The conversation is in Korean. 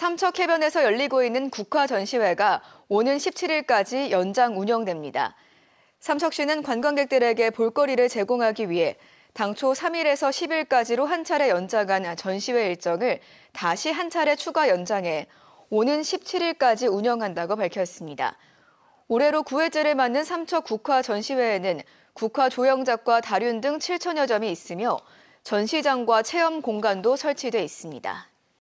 삼척해변에서 열리고 있는 국화전시회가 오는 17일까지 연장 운영됩니다. 삼척시는 관광객들에게 볼거리를 제공하기 위해 당초 3일에서 10일까지로 한 차례 연장한 전시회 일정을 다시 한 차례 추가 연장해 오는 17일까지 운영한다고 밝혔습니다. 올해로 9회째를 맞는 삼척 국화 전시회에는 국화 조형작과 다륜 등 7천여 점이 있으며 전시장과 체험 공간도 설치돼 있습니다.